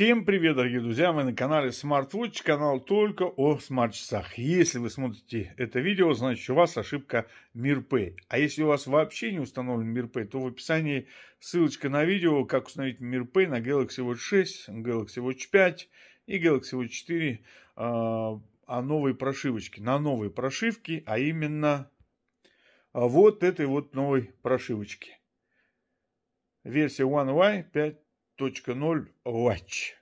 Всем привет, дорогие друзья, мы на канале SmartWatch, канал только о смарт-часах. Если вы смотрите это видео, значит у вас ошибка MirPay. А если у вас вообще не установлен MirPay, то в описании ссылочка на видео, как установить MirPay на Galaxy Watch 6, Galaxy Watch 5 и Galaxy Watch 4 э, а, о новой прошивочке, на новой прошивке, а именно вот этой вот новой прошивочке. Версия One UI 5 5.0 Watch.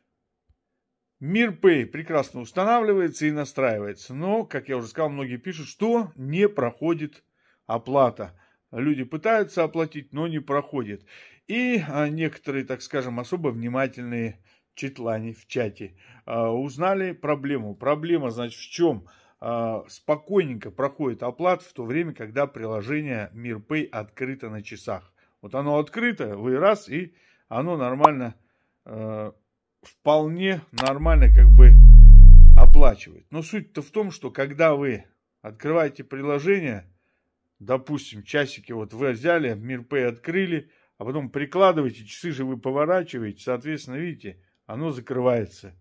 MirPay прекрасно устанавливается и настраивается, но, как я уже сказал, многие пишут, что не проходит оплата. Люди пытаются оплатить, но не проходит. И а, некоторые, так скажем, особо внимательные читлани в чате а, узнали проблему. Проблема, значит, в чем? А, спокойненько проходит оплата в то время, когда приложение MirPay открыто на часах. Вот оно открыто, вы раз и оно нормально, э, вполне нормально как бы оплачивает. Но суть-то в том, что когда вы открываете приложение, допустим, часики вот вы взяли, МирПэй открыли, а потом прикладываете, часы же вы поворачиваете, соответственно, видите, оно закрывается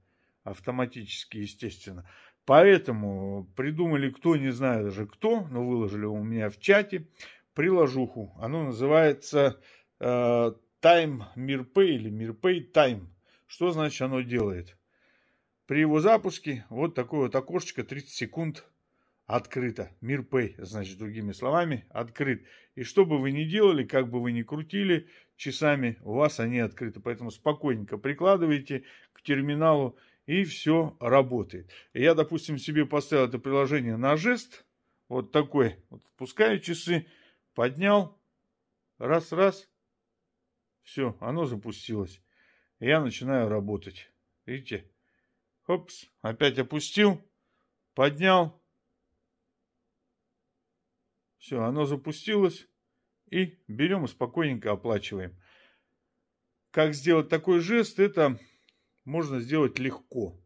автоматически, естественно. Поэтому придумали кто, не знаю даже кто, но выложили у меня в чате приложуху. Оно называется э, Time Mirpay или Mirpay Time. Что значит оно делает? При его запуске вот такое вот окошечко 30 секунд открыто. MirPay, значит, другими словами, открыт. И что бы вы ни делали, как бы вы ни крутили, часами у вас они открыты. Поэтому спокойненько прикладывайте к терминалу, и все работает. Я, допустим, себе поставил это приложение на жест. Вот такой. Вот, пускаю часы, поднял. Раз-раз, все, оно запустилось. Я начинаю работать. Видите? Хопс, опять опустил, поднял. Все, оно запустилось. И берем и спокойненько оплачиваем. Как сделать такой жест, это можно сделать легко.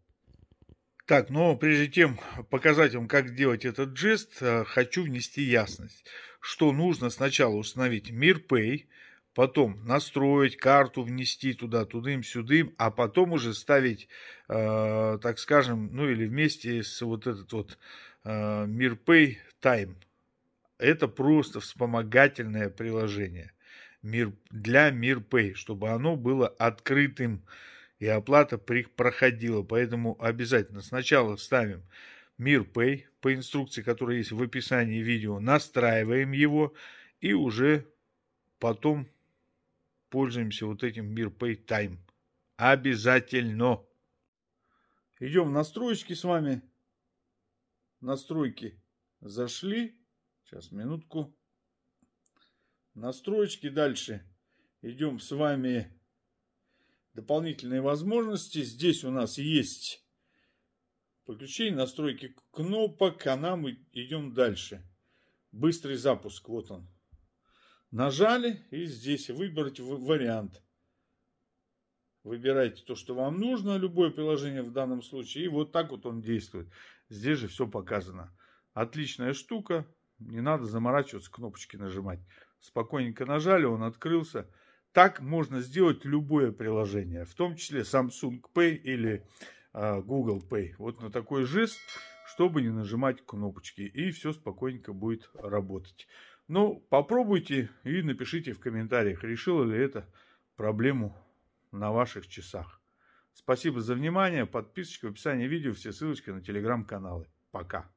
Так, но ну, прежде чем показать вам, как делать этот жест, э, хочу внести ясность, что нужно сначала установить MirPay – потом настроить карту, внести туда, тудым-сюдым, а потом уже ставить, э, так скажем, ну или вместе с вот этот вот э, MirPay Time. Это просто вспомогательное приложение мир, для MirPay, чтобы оно было открытым и оплата проходила. Поэтому обязательно сначала ставим MirPay по инструкции, которая есть в описании видео, настраиваем его и уже потом пользуемся вот этим MirPay Time. Обязательно. Идем в настройки с вами. Настройки зашли. Сейчас, минутку. Настройки дальше. Идем с вами дополнительные возможности. Здесь у нас есть подключение, настройки кнопок, а нам идем дальше. Быстрый запуск, вот он. Нажали и здесь выбрать вариант. Выбирайте то, что вам нужно, любое приложение в данном случае. И вот так вот он действует. Здесь же все показано. Отличная штука. Не надо заморачиваться, кнопочки нажимать. Спокойненько нажали, он открылся. Так можно сделать любое приложение, в том числе Samsung Pay или э, Google Pay. Вот на такой жест, чтобы не нажимать кнопочки. И все спокойненько будет работать. Ну, попробуйте и напишите в комментариях, решила ли это проблему на ваших часах. Спасибо за внимание, подписочка в описании видео, все ссылочки на телеграм-каналы. Пока.